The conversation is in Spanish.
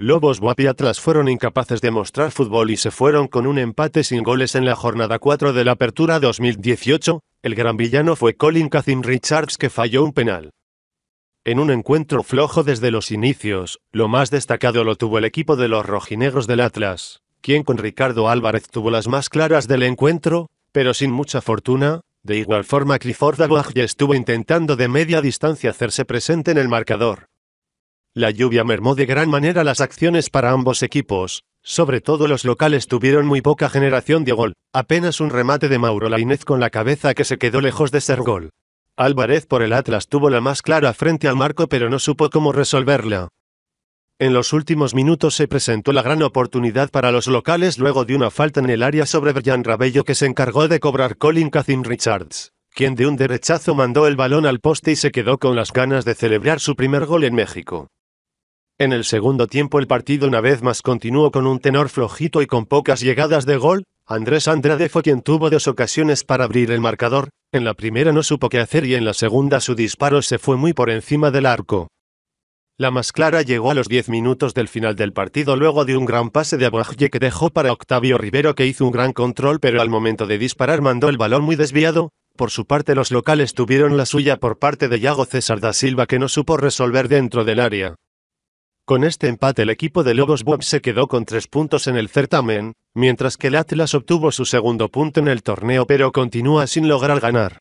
Lobos Guap Atlas fueron incapaces de mostrar fútbol y se fueron con un empate sin goles en la jornada 4 de la Apertura 2018. El gran villano fue Colin Cazin Richards que falló un penal. En un encuentro flojo desde los inicios, lo más destacado lo tuvo el equipo de los rojinegros del Atlas, quien con Ricardo Álvarez tuvo las más claras del encuentro, pero sin mucha fortuna. De igual forma, Clifford Aguaj estuvo intentando de media distancia hacerse presente en el marcador. La lluvia mermó de gran manera las acciones para ambos equipos, sobre todo los locales tuvieron muy poca generación de gol, apenas un remate de Mauro Lainez con la cabeza que se quedó lejos de ser gol. Álvarez por el Atlas tuvo la más clara frente al marco pero no supo cómo resolverla. En los últimos minutos se presentó la gran oportunidad para los locales luego de una falta en el área sobre Brian Rabello que se encargó de cobrar Colin Cazin Richards, quien de un derechazo mandó el balón al poste y se quedó con las ganas de celebrar su primer gol en México. En el segundo tiempo el partido una vez más continuó con un tenor flojito y con pocas llegadas de gol, Andrés Andrade fue quien tuvo dos ocasiones para abrir el marcador, en la primera no supo qué hacer y en la segunda su disparo se fue muy por encima del arco. La más clara llegó a los 10 minutos del final del partido luego de un gran pase de Abuaje que dejó para Octavio Rivero que hizo un gran control pero al momento de disparar mandó el balón muy desviado, por su parte los locales tuvieron la suya por parte de Iago César da Silva que no supo resolver dentro del área. Con este empate el equipo de Lobos Bob se quedó con tres puntos en el certamen, mientras que el Atlas obtuvo su segundo punto en el torneo pero continúa sin lograr ganar.